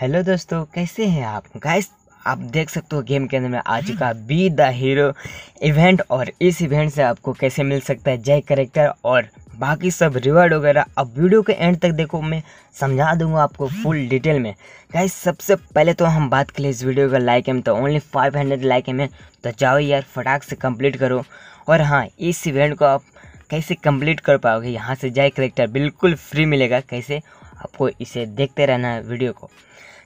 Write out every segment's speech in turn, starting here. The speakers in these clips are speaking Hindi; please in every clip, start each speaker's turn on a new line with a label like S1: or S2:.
S1: हेलो दोस्तों कैसे हैं आप गाइस आप देख सकते हो गेम के अंदर में आ चुका बी द हीरो इवेंट और इस इवेंट से आपको कैसे मिल सकता है जय करेक्टर और बाकी सब रिवार्ड वगैरह अब वीडियो के एंड तक देखो मैं समझा दूंगा आपको फुल डिटेल में गाइस सबसे पहले तो हम बात करें इस वीडियो का लाइक एम तो ओनली फाइव लाइक एम है तो जाओ यार फटाक से कम्प्लीट करो और हाँ इस इवेंट को आप कैसे कंप्लीट कर पाओगे यहाँ से जय करेक्टर बिल्कुल फ्री मिलेगा कैसे आपको इसे देखते रहना है वीडियो को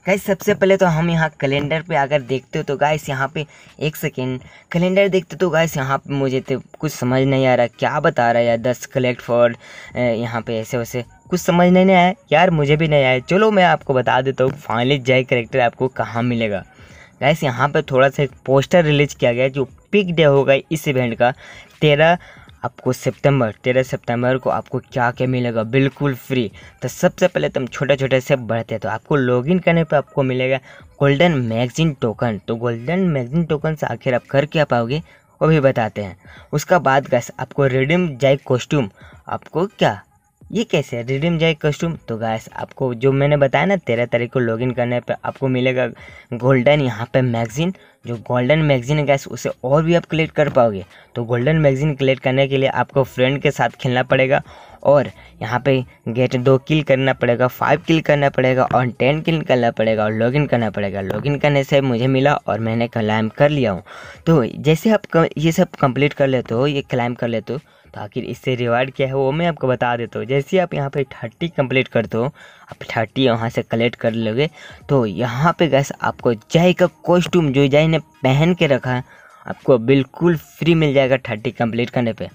S1: गाइस सबसे पहले तो हम यहाँ कैलेंडर पे अगर देखते हो तो गाइस यहाँ पे एक सेकेंड कैलेंडर देखते तो गाइस यहाँ पे मुझे तो कुछ समझ नहीं आ रहा क्या बता रहा है यार दस कलेक्ट फॉर यहाँ पे ऐसे वैसे कुछ समझ नहीं, आया यार मुझे भी नहीं आया चलो मैं आपको बता देता हूँ फाइनली जय करेक्टर आपको कहाँ मिलेगा गाइस यहाँ पर थोड़ा सा एक पोस्टर रिलीज किया गया जो पिक डे होगा इस इवेंट का तेरह आपको सितंबर तेरह सितंबर को आपको क्या क्या मिलेगा बिल्कुल फ्री तो सबसे पहले तुम तो छोटे छोटे से बढ़ते तो आपको लॉगिन करने पर आपको मिलेगा गोल्डन मैगजीन टोकन तो गोल्डन मैगजीन टोकन से आखिर आप कर क्या पाओगे वो भी बताते हैं उसका बाद गैस आपको रिडीम जाए कॉस्ट्यूम आपको क्या ये कैसे है रिडीम जाए कस्टम तो गैस आपको जो मैंने बताया ना तेरह तारीख को लॉगिन करने पर आपको मिलेगा गोल्डन यहाँ पे मैगजीन जो गोल्डन मैगजीन है गैस उसे और भी आप कलेक्ट कर पाओगे तो गोल्डन मैगजीन कलेक्ट करने के लिए आपको फ्रेंड के साथ खेलना पड़ेगा और यहाँ पे गेट दो किल करना पड़ेगा फाइव किल करना पड़ेगा और टेन किल करना पड़ेगा और लॉगिन करना पड़ेगा लॉगिन करने से मुझे मिला और मैंने क्लाइम कर लिया हूँ तो जैसे आप ये सब कंप्लीट कर लेते हो ये क्लाइम कर लेते हो तो आखिर इससे रिवार्ड क्या है वो मैं आपको बता देता हूँ जैसे आप यहाँ पे थर्टी कंप्लीट करते हो आप थर्टी वहाँ से कलेक्ट कर लोगे तो यहाँ पे गैस आपको जय का कॉस्ट्यूम जो जय ने पहन के रखा है आपको बिल्कुल फ्री मिल जाएगा थर्टी कंप्लीट करने पर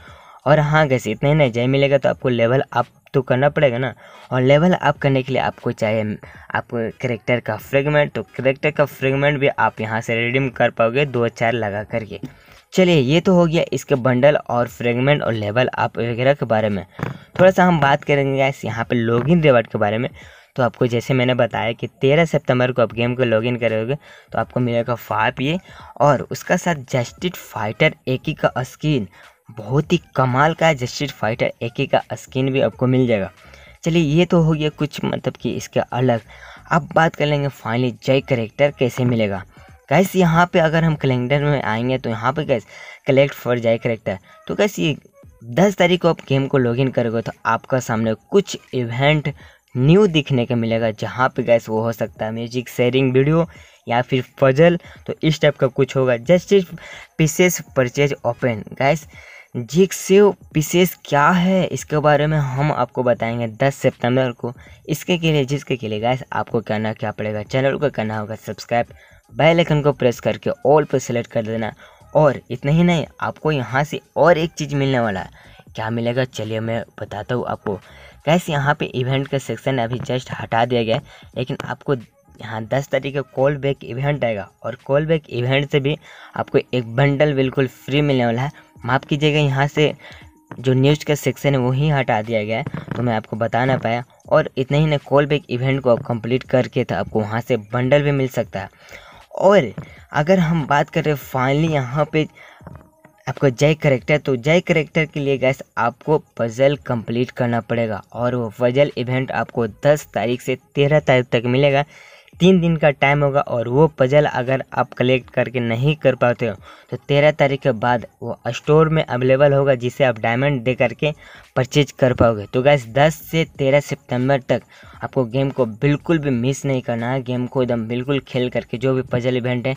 S1: और हाँ गैस इतना ही ना जय मिलेगा तो आपको लेवल अप तो करना पड़ेगा ना और लेवल अप करने के लिए आपको चाहिए आपको करेक्टर का फ्रेगमेंट तो करेक्टर का फ्रेगमेंट भी आप यहाँ से रिडीम कर पाओगे दो चार लगा करके चलिए ये तो हो गया इसके बंडल और फ्रेगमेंट और लेवल आप वगैरह के बारे में थोड़ा सा हम बात करेंगे गैस यहाँ पे लॉगिन रिवार्ड के बारे में तो आपको जैसे मैंने बताया कि तेरह सितंबर को आप गेम को लॉगिन करोगे तो आपको मिलेगा फाइप ये और उसका साथ जस्टिड फाइटर एकी का स्किन बहुत ही कमाल का जस्टिड फाइटर एकी का स्किन भी आपको मिल जाएगा चलिए ये तो हो गया कुछ मतलब कि इसके अलग अब बात कर लेंगे फाइनली जय करेक्टर कैसे मिलेगा गैस यहाँ पे अगर हम कैलेंडर में आएंगे तो यहाँ पे गैस कलेक्ट फॉर जाए करेक्टर तो कैसे ये दस तारीख को आप गेम को लॉगिन करोगे तो आपका सामने कुछ इवेंट न्यू दिखने को मिलेगा जहाँ पे गैस वो हो सकता है म्यूजिक शेयरिंग वीडियो या फिर फजल तो इस टाइप का कुछ होगा just pieces purchase open gas जिक सेव पीसेस क्या है इसके बारे में हम आपको बताएंगे 10 सितंबर को इसके के लिए जिसके के लिए गैस आपको करना क्या पड़ेगा चैनल को करना होगा सब्सक्राइब बेल आइकन को प्रेस करके ऑल पर सेलेक्ट कर देना और इतना ही नहीं आपको यहाँ से और एक चीज़ मिलने वाला है क्या मिलेगा चलिए मैं बताता हूँ आपको कैसे यहाँ पे इवेंट का सेक्शन अभी जस्ट हटा दिया गया लेकिन आपको यहाँ दस तारीख का कॉल बैक इवेंट आएगा और कॉल बैक इवेंट से भी आपको एक बंडल बिल्कुल फ्री मिलने वाला है माफ़ कीजिएगा यहाँ से जो न्यूज़ का सेक्शन है वही हटा दिया गया है तो मैं आपको बता ना पाया और इतना ही ना कॉल बैक इवेंट को आप कंप्लीट करके था तो आपको वहाँ से बंडल भी मिल सकता है और अगर हम बात करें फाइनली यहाँ पे आपका जय करेक्टर तो जय करेक्टर के लिए गैस आपको पजल कंप्लीट करना पड़ेगा और वो पजल इवेंट आपको 10 तारीख से 13 तारीख तक मिलेगा तीन दिन का टाइम होगा और वो पजल अगर आप कलेक्ट करके नहीं कर पाते हो तो तेरह तारीख के बाद वो स्टोर में अवेलेबल होगा जिसे आप डायमंड दे करके परचेज कर पाओगे तो गैस दस से तेरह सितंबर तक आपको गेम को बिल्कुल भी मिस नहीं करना है गेम को एकदम बिल्कुल खेल करके जो भी पजल इवेंट है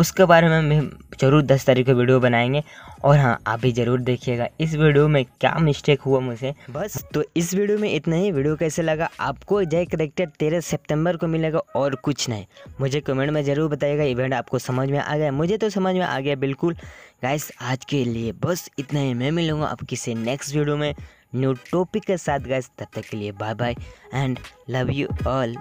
S1: उसके बारे में हम ज़रूर दस तारीख को वीडियो बनाएंगे और हाँ आप भी ज़रूर देखिएगा इस वीडियो में क्या मिस्टेक हुआ मुझे बस तो इस वीडियो में इतना ही वीडियो कैसे लगा आपको जय करेक्टर तेरह सितंबर को मिलेगा और कुछ नहीं मुझे कमेंट में ज़रूर बताइएगा इवेंट आपको समझ में आ गया मुझे तो समझ में आ गया बिल्कुल गाइस आज के लिए बस इतना ही मैं मिलूँगा आप किसी नेक्स्ट वीडियो में न्यू टॉपिक के साथ गाइस तब तक के लिए bye bye and love you all